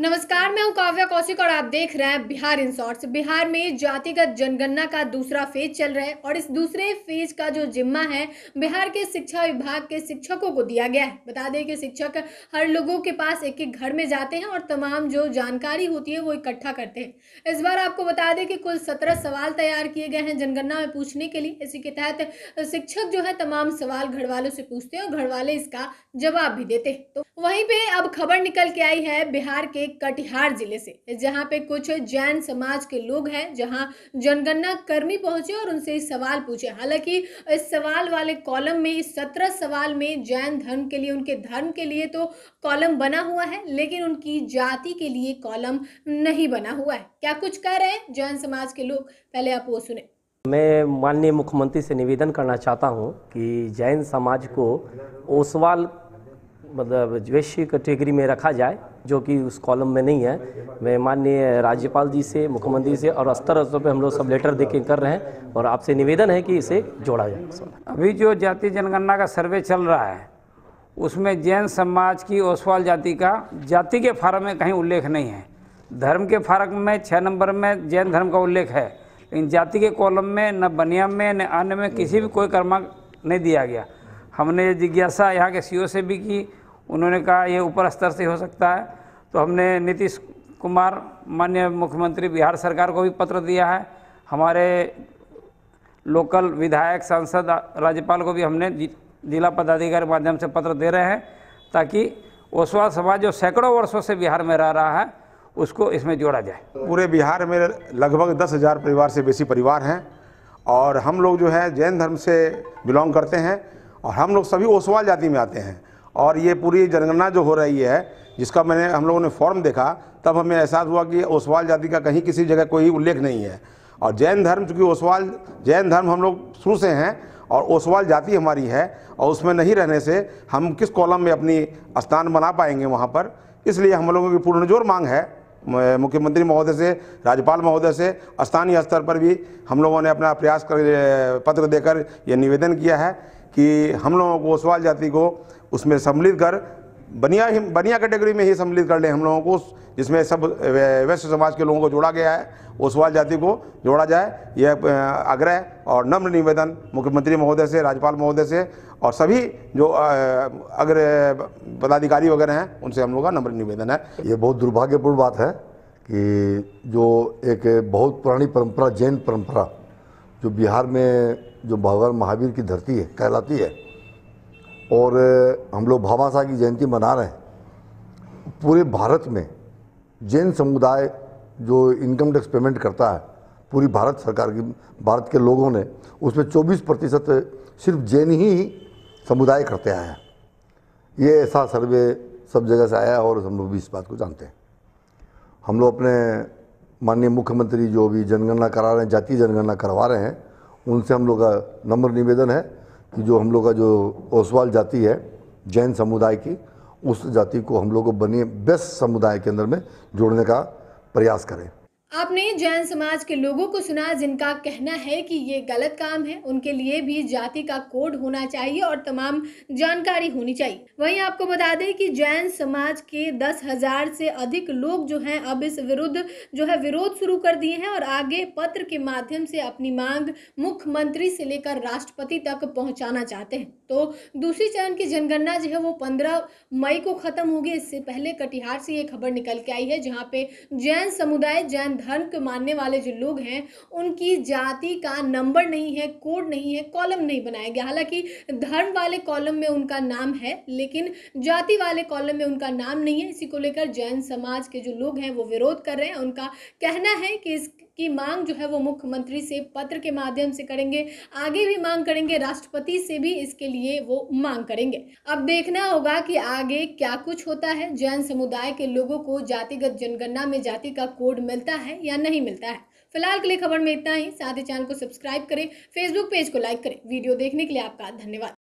नमस्कार मैं हूं काव्या कौशिक और आप देख रहे हैं बिहार इन शॉर्ट्स बिहार में जातिगत जनगणना का दूसरा फेज चल रहा है और इस दूसरे फेज का जो जिम्मा है बिहार के शिक्षा विभाग के शिक्षकों को दिया गया है बता दें कि शिक्षक हर लोगों के पास एक एक घर में जाते हैं और तमाम जो जानकारी होती है वो इकट्ठा करते हैं इस बार आपको बता दें कि कुल सत्रह सवाल तैयार किए गए हैं जनगणना में पूछने के लिए इसी के तहत शिक्षक जो है तमाम सवाल घर वालों से पूछते हैं और घर वाले इसका जवाब भी देते हैं तो वहीं पर अब खबर निकल के आई है बिहार के कटिहार जिले से जहां पे कुछ जैन समाज के लोग हैं जहां जनगणना कर्मी पहुंचे और उनसे इस सवाल पूछे हालांकि इस सवाल वाले कॉलम में इस सत्रह सवाल में जैन धर्म के लिए उनके धर्म के लिए तो कॉलम बना हुआ है लेकिन उनकी जाति के लिए कॉलम नहीं बना हुआ है क्या कुछ कह रहे हैं जैन समाज के लोग पहले आप वो सुने मैं माननीय मुख्यमंत्री से निवेदन करना चाहता हूं कि जैन समाज को ओसवाल मतलब वैश्य कैटेगरी में रखा जाए जो कि उस कॉलम में नहीं है मैं माननीय राज्यपाल जी से मुख्यमंत्री से और स्तर स्तर पर हम लोग सब लेटर दे कर रहे हैं और आपसे निवेदन है कि इसे जोड़ा जाए अभी जो जाति जनगणना का सर्वे चल रहा है उसमें जैन समाज की ओसवाल जाति का जाति के फार्म में कहीं उल्लेख नहीं है धर्म के फार्म में छः नंबर में जैन धर्म का उल्लेख है लेकिन जाति के कॉलम में न बनिया में न अन्य में किसी भी कोई कर्मा नहीं दिया गया हमने ये जिज्ञासा यहाँ के सीओ से भी की उन्होंने कहा ये ऊपर स्तर से हो सकता है तो हमने नीतीश कुमार माननीय मुख्यमंत्री बिहार सरकार को भी पत्र दिया है हमारे लोकल विधायक सांसद राज्यपाल को भी हमने जिला पदाधिकारी माध्यम से पत्र दे रहे हैं ताकि ओसवा समाज जो सैकड़ों वर्षों से बिहार में रह रहा है उसको इसमें जोड़ा जाए पूरे बिहार में लगभग दस हज़ार परिवार से बेसी परिवार हैं और हम लोग जो है जैन धर्म से बिलोंग करते हैं और हम लोग सभी ओसवाल जाति में आते हैं और ये पूरी जनगणना जो हो रही है जिसका मैंने हम लोगों ने फॉर्म देखा तब हमें एहसास हुआ कि ओसवाल जाति का कहीं किसी जगह कोई उल्लेख नहीं है और जैन धर्म चूँकि ओसवाल जैन धर्म हम लोग शुरू से हैं और ओसवाल जाति हमारी है और उसमें नहीं रहने से हम किस कॉलम में अपनी स्थान बना पाएंगे वहाँ पर इसलिए हम लोगों की पूर्णजोर मांग है मुख्यमंत्री महोदय से राज्यपाल महोदय से स्थानीय स्तर पर भी हम लोगों ने अपना प्रयास कर पत्र देकर यह निवेदन किया है कि हम लोगों को ओसवाल जाति को उसमें सम्मिलित कर बनिया ही बनिया कैटेगरी में ही सम्मिलित कर लें हम लोगों को जिसमें सब वैश्य समाज के लोगों को जोड़ा गया है उस वाल जाति को जोड़ा जाए यह आग्रह और नम्र निवेदन मुख्यमंत्री महोदय से राज्यपाल महोदय से और सभी जो अग्र पदाधिकारी वगैरह हैं उनसे हम लोग का नम्र निवेदन है ये बहुत दुर्भाग्यपूर्ण बात है कि जो एक बहुत पुरानी परम्परा जैन परम्परा जो बिहार में जो भगवान महावीर की धरती है कहलाती है और हम लोग भाभा की जयंती मना रहे हैं पूरे भारत में जैन समुदाय जो इनकम टैक्स पेमेंट करता है पूरी भारत सरकार की भारत के लोगों ने उसमें 24 प्रतिशत सिर्फ जैन ही समुदाय करते आए हैं ये ऐसा सर्वे सब जगह से आया है और हम लोग भी इस बात को जानते हैं हम लोग अपने माननीय मुख्यमंत्री जो भी जनगणना करा रहे हैं जातीय जनगणना करवा रहे हैं उनसे हम लोग का नम्र निवेदन है कि जो हम लोग का जो ओसवाल जाति है जैन समुदाय की उस जाति को हम लोग को बने बेस्ट समुदाय के अंदर में जोड़ने का प्रयास करें आपने जैन समाज के लोगों को सुना जिनका कहना है कि ये गलत काम है उनके लिए भी जाति का कोड होना चाहिए और तमाम जानकारी होनी चाहिए वहीं आपको बता दें कि जैन समाज के दस हजार से अधिक लोग जो हैं अब इस विरुद्ध जो है विरोध शुरू कर दिए हैं और आगे पत्र के माध्यम से अपनी मांग मुख्यमंत्री से लेकर राष्ट्रपति तक पहुँचाना चाहते हैं तो दूसरी चरण की जनगणना जो है वो पंद्रह मई को खत्म होगी इससे पहले कटिहार से ये खबर निकल के आई है जहाँ पे जैन समुदाय जैन धर्म के मानने वाले जो लोग हैं उनकी जाति का नंबर नहीं है कोड नहीं है कॉलम नहीं बनाया गया हालांकि धर्म वाले कॉलम में उनका नाम है लेकिन जाति वाले कॉलम में उनका नाम नहीं है इसी को लेकर जैन समाज के जो लोग हैं वो विरोध कर रहे हैं उनका कहना है कि इस की मांग जो है वो मुख्यमंत्री से पत्र के माध्यम से करेंगे आगे भी मांग करेंगे राष्ट्रपति से भी इसके लिए वो मांग करेंगे अब देखना होगा कि आगे क्या कुछ होता है जैन समुदाय के लोगों को जातिगत जनगणना में जाति का कोड मिलता है या नहीं मिलता है फिलहाल के लिए खबर में इतना ही साथ ही चैनल को सब्सक्राइब करें फेसबुक पेज को लाइक करें वीडियो देखने के लिए आपका धन्यवाद